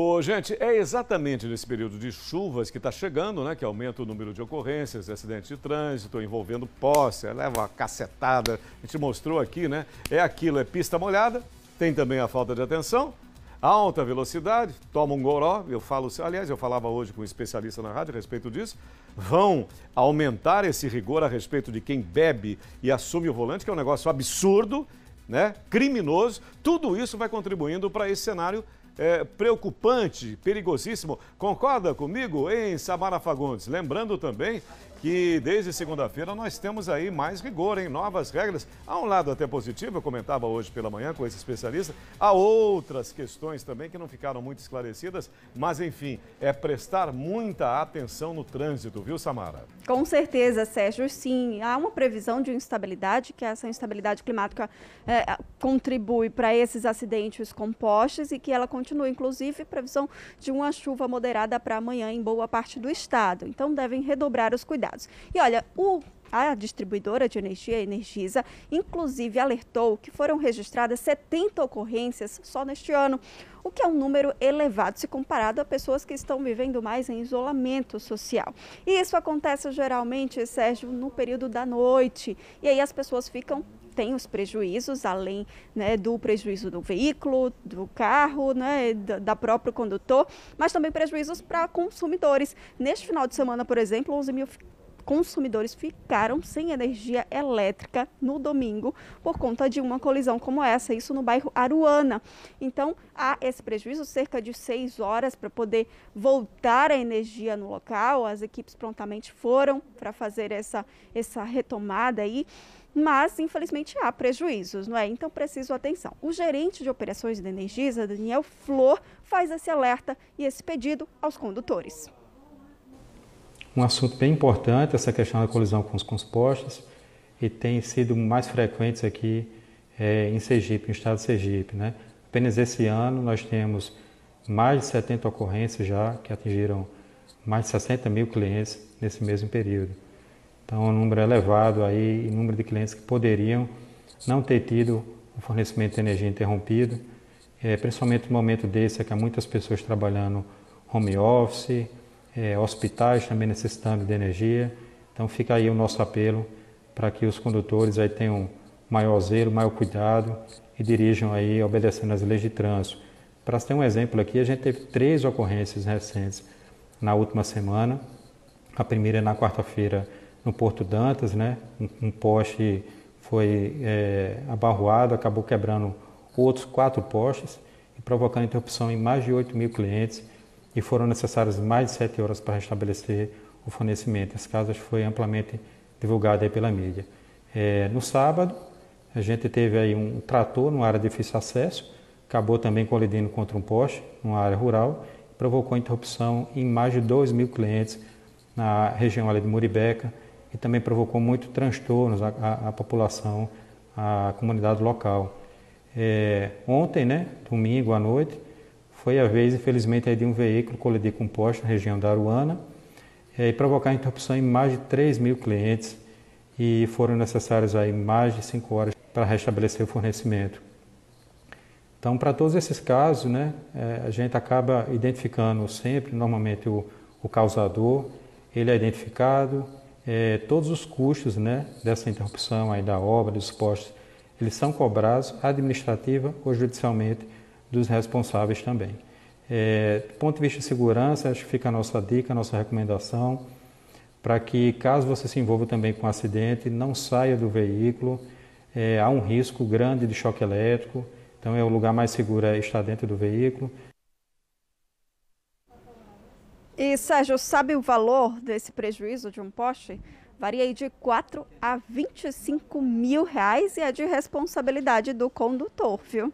Ô, gente, é exatamente nesse período de chuvas que está chegando, né? Que aumenta o número de ocorrências, acidentes de trânsito, envolvendo posse, leva né, a cacetada. A gente mostrou aqui, né? É aquilo, é pista molhada, tem também a falta de atenção, alta velocidade, toma um goró. Eu falo, aliás, eu falava hoje com um especialista na rádio a respeito disso. Vão aumentar esse rigor a respeito de quem bebe e assume o volante, que é um negócio absurdo, né? Criminoso. Tudo isso vai contribuindo para esse cenário é, preocupante, perigosíssimo. Concorda comigo, em Samara Fagundes? Lembrando também que desde segunda-feira nós temos aí mais rigor em novas regras. Há um lado até positivo, eu comentava hoje pela manhã com esse especialista, há outras questões também que não ficaram muito esclarecidas, mas enfim, é prestar muita atenção no trânsito, viu, Samara? Com certeza, Sérgio, sim. Há uma previsão de instabilidade, que essa instabilidade climática é, contribui para esses acidentes com postes e que ela continua continua, inclusive, previsão de uma chuva moderada para amanhã em boa parte do estado. Então devem redobrar os cuidados. E olha, o a distribuidora de energia, Energisa, inclusive alertou que foram registradas 70 ocorrências só neste ano, o que é um número elevado se comparado a pessoas que estão vivendo mais em isolamento social. E isso acontece geralmente, Sérgio, no período da noite. E aí as pessoas ficam tem os prejuízos, além né, do prejuízo do veículo, do carro, né, da próprio condutor, mas também prejuízos para consumidores. Neste final de semana, por exemplo, 11 mil consumidores ficaram sem energia elétrica no domingo por conta de uma colisão como essa, isso no bairro Aruana. Então, há esse prejuízo, cerca de seis horas para poder voltar a energia no local. As equipes prontamente foram para fazer essa, essa retomada aí mas infelizmente há prejuízos, não é? Então preciso atenção. O gerente de operações da Energisa, Daniel Flor, faz esse alerta e esse pedido aos condutores um assunto bem importante, essa questão da colisão com os compostos, e tem sido mais frequentes aqui é, em Sergipe, no estado de Sergipe. Né? Apenas esse ano nós temos mais de 70 ocorrências já, que atingiram mais de 60 mil clientes nesse mesmo período. Então, um número elevado aí, número de clientes que poderiam não ter tido o fornecimento de energia interrompido, é, principalmente no momento desse, é que há muitas pessoas trabalhando home office, é, hospitais também necessitando de energia. Então fica aí o nosso apelo para que os condutores aí tenham maior zelo, maior cuidado e dirijam aí obedecendo as leis de trânsito. Para ter um exemplo aqui, a gente teve três ocorrências recentes na última semana. A primeira é na quarta-feira no Porto Dantas, né? Um, um poste foi é, abarroado, acabou quebrando outros quatro postes e provocando interrupção em mais de 8 mil clientes e foram necessárias mais de sete horas para restabelecer o fornecimento. Esse caso foi amplamente divulgada aí pela mídia. É, no sábado, a gente teve aí um trator numa área de difícil acesso, acabou também colidindo contra um poste, numa área rural, provocou interrupção em mais de 2 mil clientes na região ali de Muribeca e também provocou muito transtornos à, à, à população, à comunidade local. É, ontem, né, domingo à noite, foi a vez, infelizmente, de um veículo colidir com um poste na região da Aruana eh, e provocar interrupção em mais de 3 mil clientes e foram necessárias aí mais de 5 horas para restabelecer o fornecimento. Então, para todos esses casos, né, eh, a gente acaba identificando sempre, normalmente, o, o causador, ele é identificado, é, todos os custos né, dessa interrupção aí da obra, dos postos, eles são cobrados administrativa ou judicialmente dos responsáveis também. É, do ponto de vista de segurança, acho que fica a nossa dica, a nossa recomendação, para que caso você se envolva também com um acidente, não saia do veículo. É, há um risco grande de choque elétrico, então é o lugar mais seguro é estar dentro do veículo. E Sérgio, sabe o valor desse prejuízo de um poste? Varia aí de 4 a 25 mil reais e é de responsabilidade do condutor, viu?